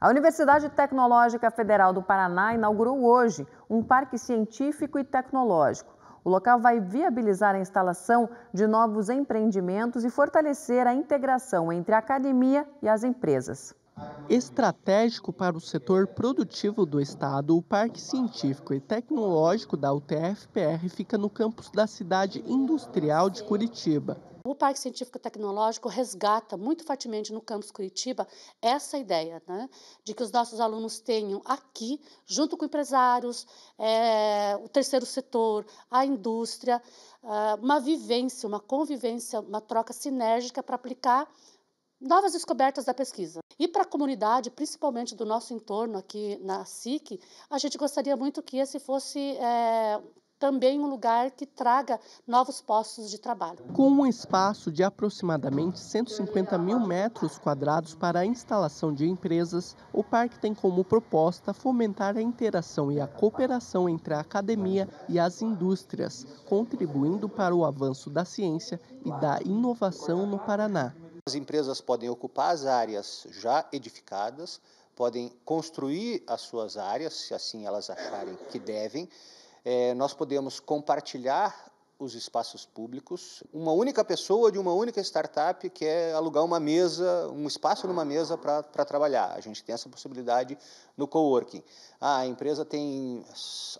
A Universidade Tecnológica Federal do Paraná inaugurou hoje um parque científico e tecnológico. O local vai viabilizar a instalação de novos empreendimentos e fortalecer a integração entre a academia e as empresas. Estratégico para o setor produtivo do estado, o Parque Científico e Tecnológico da UTFPR fica no campus da cidade industrial de Curitiba. O Parque Científico Tecnológico resgata muito fortemente no campus Curitiba essa ideia né, de que os nossos alunos tenham aqui, junto com empresários, é, o terceiro setor, a indústria, é, uma vivência, uma convivência, uma troca sinérgica para aplicar novas descobertas da pesquisa. E para a comunidade, principalmente do nosso entorno aqui na SIC, a gente gostaria muito que esse fosse é, também um lugar que traga novos postos de trabalho. Com um espaço de aproximadamente 150 mil metros quadrados para a instalação de empresas, o parque tem como proposta fomentar a interação e a cooperação entre a academia e as indústrias, contribuindo para o avanço da ciência e da inovação no Paraná. As empresas podem ocupar as áreas já edificadas, podem construir as suas áreas, se assim elas acharem que devem, é, nós podemos compartilhar os espaços públicos. Uma única pessoa de uma única startup quer é alugar uma mesa, um espaço numa mesa para trabalhar. A gente tem essa possibilidade no coworking. Ah, a empresa tem,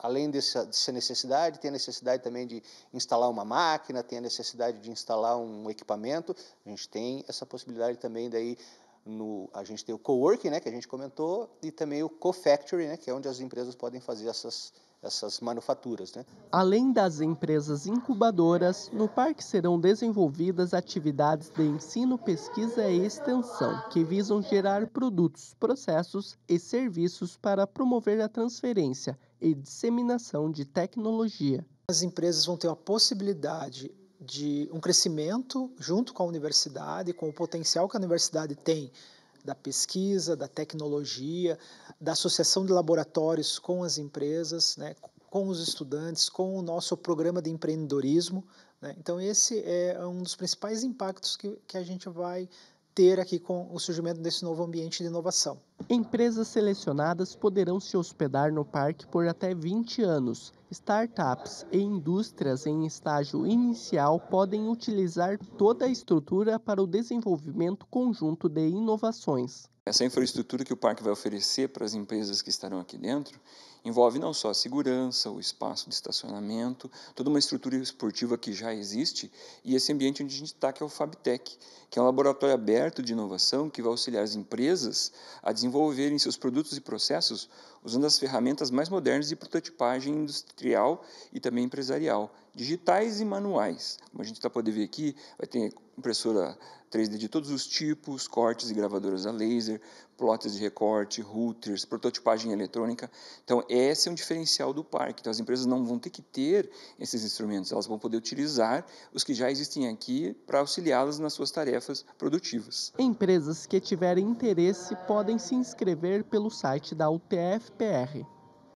além dessa, dessa necessidade, tem a necessidade também de instalar uma máquina, tem a necessidade de instalar um equipamento. A gente tem essa possibilidade também daí no, a gente tem o coworking, né, que a gente comentou, e também o co-factory, né, que é onde as empresas podem fazer essas essas manufaturas. Né? Além das empresas incubadoras, no parque serão desenvolvidas atividades de ensino, pesquisa e extensão, que visam gerar produtos, processos e serviços para promover a transferência e disseminação de tecnologia. As empresas vão ter a possibilidade de um crescimento junto com a universidade, com o potencial que a universidade tem da pesquisa, da tecnologia, da associação de laboratórios com as empresas, né, com os estudantes, com o nosso programa de empreendedorismo. Né? Então, esse é um dos principais impactos que, que a gente vai ter aqui com o surgimento desse novo ambiente de inovação. Empresas selecionadas poderão se hospedar no parque por até 20 anos Startups e indústrias em estágio inicial podem utilizar toda a estrutura para o desenvolvimento conjunto de inovações. Essa infraestrutura que o parque vai oferecer para as empresas que estarão aqui dentro envolve não só a segurança, o espaço de estacionamento, toda uma estrutura esportiva que já existe e esse ambiente onde a gente está, que é o FabTech, que é um laboratório aberto de inovação que vai auxiliar as empresas a desenvolverem seus produtos e processos usando as ferramentas mais modernas de prototipagem industrial industrial e também empresarial, digitais e manuais. Como a gente está podendo ver aqui, vai ter impressora 3D de todos os tipos, cortes e gravadoras a laser, plotas de recorte, routers, prototipagem eletrônica. Então, esse é um diferencial do parque. Então, as empresas não vão ter que ter esses instrumentos, elas vão poder utilizar os que já existem aqui para auxiliá-las nas suas tarefas produtivas. Empresas que tiverem interesse podem se inscrever pelo site da UTFPR.